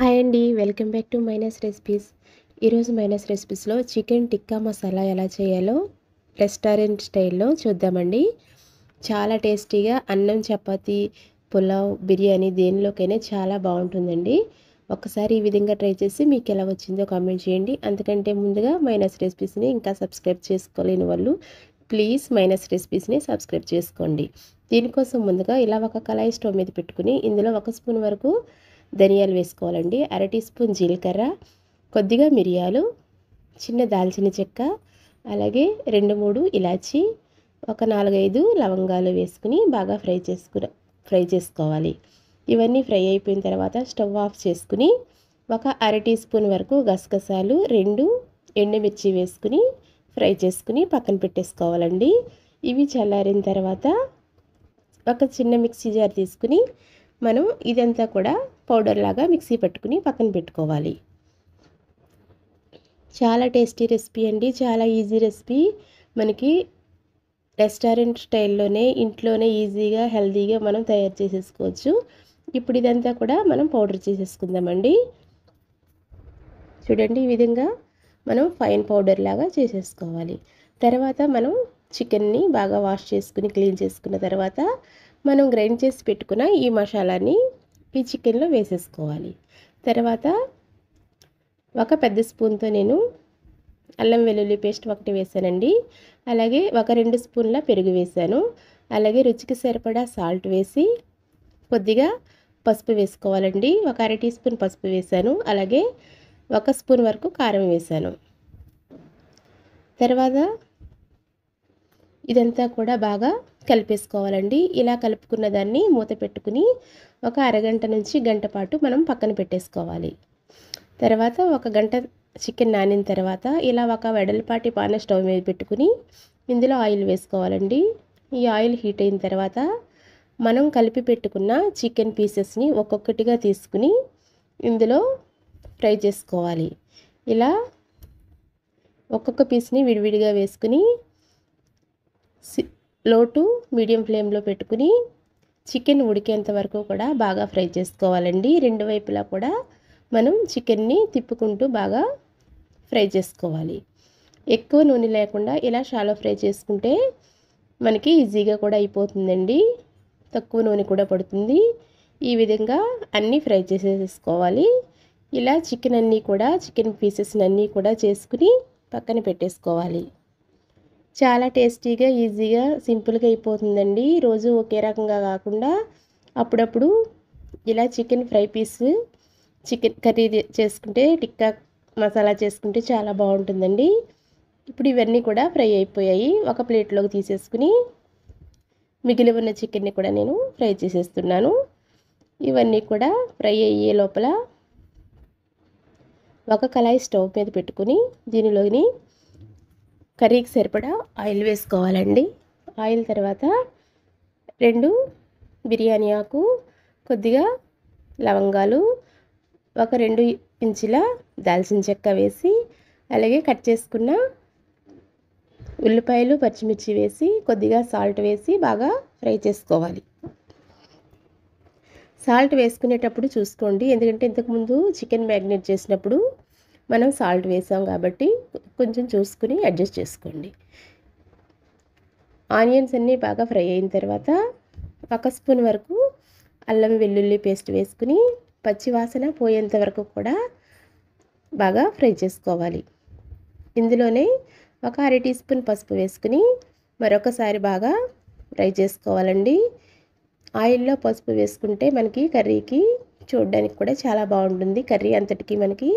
hi అండి welcome back to minus recipes ఈరోజు minus రెసిపీస్లో చికెన్ టిక్కా మసాలా ఎలా చేయాలో రెస్టారెంట్ స్టైల్లో చూద్దామండి చాలా టేస్టీగా అన్నం చపాతి పులావ్ బిర్యానీ దేనిలోకైనా చాలా బాగుంటుందండి ఒకసారి ఈ విధంగా ట్రై చేసి మీకు ఎలా వచ్చిందో కామెంట్ చేయండి అందుకంటే ముందుగా మైనస్ రెసిపీస్ని ఇంకా సబ్స్క్రైబ్ చేసుకోలేని వాళ్ళు ప్లీజ్ మైనస్ రెసిపీస్ని సబ్స్క్రైబ్ చేసుకోండి దీనికోసం ముందుగా ఇలా ఒక కళాయి స్టవ్ మీద పెట్టుకుని ఇందులో ఒక స్పూన్ వరకు ధనియాలు వేసుకోవాలండి అర టీ స్పూన్ జీలకర్ర కొద్దిగా మిరియాలు చిన్న దాల్చిన చెక్క అలాగే రెండు మూడు ఇలాచి ఒక నాలుగైదు లవంగాలు వేసుకుని బాగా ఫ్రై చేసుకు ఫ్రై చేసుకోవాలి ఇవన్నీ ఫ్రై అయిపోయిన తర్వాత స్టవ్ ఆఫ్ చేసుకుని ఒక అర టీ స్పూన్ వరకు గసగసాలు రెండు ఎండుమిర్చి వేసుకుని ఫ్రై చేసుకుని పక్కన పెట్టేసుకోవాలండి ఇవి చల్లారిన తర్వాత ఒక చిన్న మిక్సీ జార్ తీసుకుని మనం ఇదంతా కూడా పౌడర్ లాగా మిక్సీ పెట్టుకుని పక్కన పెట్టుకోవాలి చాలా టేస్టీ రెసిపీ అండి చాలా ఈజీ రెసిపీ మనకి రెస్టారెంట్ స్టైల్లోనే ఇంట్లోనే ఈజీగా హెల్తీగా మనం తయారు చేసేసుకోవచ్చు ఇప్పుడు ఇదంతా కూడా మనం పౌడర్ చేసేసుకుందామండి చూడండి ఈ విధంగా మనం ఫైన్ పౌడర్ లాగా చేసేసుకోవాలి తర్వాత మనం చికెన్ని బాగా వాష్ చేసుకుని క్లీన్ చేసుకున్న తర్వాత మనం గ్రైండ్ చేసి పెట్టుకున్న ఈ మసాలాని ఈ చికెన్లో వేసేసుకోవాలి తర్వాత ఒక పెద్ద స్పూన్తో నేను అల్లం వెల్లుల్లి పేస్ట్ ఒకటి వేసానండి అలాగే ఒక రెండు స్పూన్ల పెరుగు వేసాను అలాగే రుచికి సరిపడా సాల్ట్ వేసి కొద్దిగా పసుపు వేసుకోవాలండి ఒక అర టీ స్పూన్ పసుపు వేశాను అలాగే ఒక స్పూన్ వరకు కారం వేశాను తర్వాత ఇదంతా కూడా బాగా కలిపేసుకోవాలండి ఇలా కలుపుకున్న దాన్ని మూత పెట్టుకుని ఒక అరగంట నుంచి గంట పాటు మనం పక్కన పెట్టేసుకోవాలి తర్వాత ఒక గంట చికెన్ నానిన తర్వాత ఇలా ఒక వెడల్పాటి పాన స్టవ్ మీద పెట్టుకుని ఇందులో ఆయిల్ వేసుకోవాలండి ఈ ఆయిల్ హీట్ అయిన తర్వాత మనం కలిపి పెట్టుకున్న చికెన్ పీసెస్ని ఒక్కొక్కటిగా తీసుకుని ఇందులో ఫ్రై చేసుకోవాలి ఇలా ఒక్కొక్క పీస్ని విడివిడిగా వేసుకుని లో టు మీడియం ఫ్లేమ్లో పెట్టుకుని చికెన్ ఉడికేంత వరకు కూడా బాగా ఫ్రై చేసుకోవాలండి రెండు వైపులా కూడా మనం చికెన్ని తిప్పుకుంటూ బాగా ఫ్రై చేసుకోవాలి ఎక్కువ నూనె లేకుండా ఇలా షాలో ఫ్రై చేసుకుంటే మనకి ఈజీగా కూడా అయిపోతుందండి తక్కువ నూనె కూడా పడుతుంది ఈ విధంగా అన్నీ ఫ్రై చేసేసుకోవాలి ఇలా చికెన్ అన్నీ కూడా చికెన్ పీసెస్ అన్నీ కూడా చేసుకుని పక్కన పెట్టేసుకోవాలి చాలా టేస్టీగా ఈజీగా సింపుల్గా అయిపోతుందండి రోజు ఒకే రకంగా కాకుండా అప్పుడప్పుడు ఇలా chicken fry piece chicken curry చేసుకుంటే టిక్కా మసాలా చేసుకుంటే చాలా బాగుంటుందండి ఇప్పుడు ఇవన్నీ కూడా ఫ్రై అయిపోయాయి ఒక ప్లేట్లోకి తీసేసుకుని మిగిలి ఉన్న చికెన్ని కూడా నేను ఫ్రై చేసేస్తున్నాను ఇవన్నీ కూడా ఫ్రై అయ్యే లోపల ఒక కళాయి స్టవ్ మీద పెట్టుకుని దీనిలోని కర్రీకి సరిపడా ఆయిల్ వేసుకోవాలండి ఆయిల్ తర్వాత రెండు బిర్యానీ ఆకు కొద్దిగా లవంగాలు ఒక రెండు ఇంచుల దాల్చిన చెక్క వేసి అలాగే కట్ చేసుకున్న ఉల్లిపాయలు పచ్చిమిర్చి వేసి కొద్దిగా సాల్ట్ వేసి బాగా ఫ్రై చేసుకోవాలి సాల్ట్ వేసుకునేటప్పుడు చూసుకోండి ఎందుకంటే ఇంతకుముందు చికెన్ మ్యాగ్నేట్ చేసినప్పుడు మనం సాల్ట్ వేసాం కాబట్టి కొంచెం చూసుకుని అడ్జస్ట్ చేసుకోండి ఆనియన్స్ అన్నీ బాగా ఫ్రై అయిన తర్వాత ఒక స్పూన్ వరకు అల్లం వెల్లుల్లి పేస్ట్ వేసుకుని పచ్చివాసన పోయేంత వరకు కూడా బాగా ఫ్రై చేసుకోవాలి ఇందులోనే ఒక అర టీ స్పూన్ పసుపు వేసుకుని మరొకసారి బాగా ఫ్రై చేసుకోవాలండి ఆయిల్లో పసుపు వేసుకుంటే మనకి కర్రీకి చూడడానికి కూడా చాలా బాగుంటుంది కర్రీ అంతటికి మనకి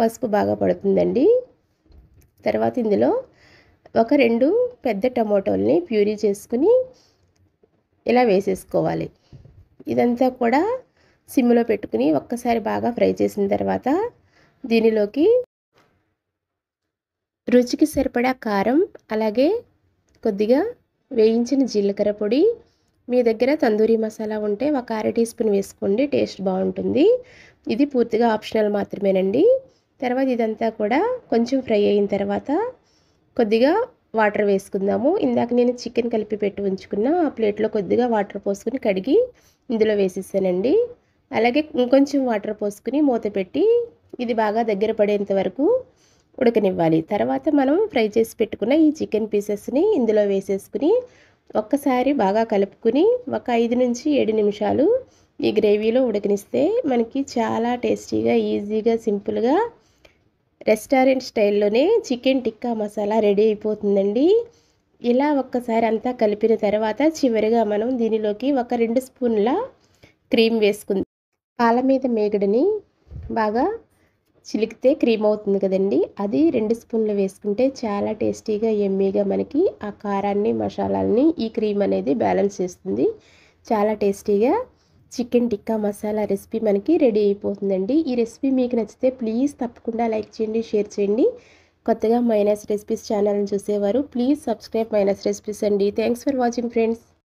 పసుపు బాగా పడుతుందండి తర్వాత ఇందులో ఒక రెండు పెద్ద టమాటోల్ని ప్యూరీ చేసుకుని ఇలా వేసేసుకోవాలి ఇదంతా కూడా సిమ్లో పెట్టుకుని ఒక్కసారి బాగా ఫ్రై చేసిన తర్వాత దీనిలోకి రుచికి సరిపడా కారం అలాగే కొద్దిగా వేయించిన జీలకర్ర పొడి మీ దగ్గర తందూరి మసాలా ఉంటే ఒక అర టీ స్పూన్ వేసుకోండి టేస్ట్ బాగుంటుంది ఇది పూర్తిగా ఆప్షనల్ మాత్రమేనండి తర్వాత ఇదంతా కూడా కొంచెం ఫ్రై అయిన తర్వాత కొద్దిగా వాటర్ వేసుకుందాము ఇందాక నేను చికెన్ కలిపి పెట్టి ఉంచుకున్న ఆ ప్లేట్లో కొద్దిగా వాటర్ పోసుకుని కడిగి ఇందులో వేసేసానండి అలాగే ఇంకొంచెం వాటర్ పోసుకుని మూత పెట్టి ఇది బాగా దగ్గర పడేంత వరకు ఉడకనివ్వాలి తర్వాత మనం ఫ్రై చేసి పెట్టుకున్న ఈ చికెన్ పీసెస్ని ఇందులో వేసేసుకుని ఒక్కసారి బాగా కలుపుకుని ఒక ఐదు నుంచి ఏడు నిమిషాలు ఈ గ్రేవీలో ఉడకనిస్తే మనకి చాలా టేస్టీగా ఈజీగా సింపుల్గా రెస్టారెంట్ స్టైల్లోనే చికెన్ టిక్కా మసాలా రెడీ అయిపోతుందండి ఇలా ఒక్కసారి అంతా కలిపిన తర్వాత చివరిగా మనం దీనిలోకి ఒక రెండు స్పూన్ల క్రీమ్ వేసుకుంది పాల మీద మేగడని బాగా చిలికితే క్రీమ్ అవుతుంది కదండి అది రెండు స్పూన్లు వేసుకుంటే చాలా టేస్టీగా ఎమ్మీగా మనకి ఆ కారాన్ని మసాలాలని ఈ క్రీమ్ అనేది బ్యాలెన్స్ చేస్తుంది చాలా టేస్టీగా చికెన్ టిక్కా మసాలా రెసిపీ మనకి రెడీ అయిపోతుందండి ఈ రెసిపీ మీకు నచ్చితే ప్లీజ్ తప్పకుండా లైక్ చేయండి షేర్ చేయండి కొత్తగా మైనస్ రెసిపీస్ ఛానల్ని చూసేవారు ప్లీజ్ సబ్స్క్రైబ్ మైనస్ రెసిపీస్ అండి థ్యాంక్స్ ఫర్ వాచింగ్ ఫ్రెండ్స్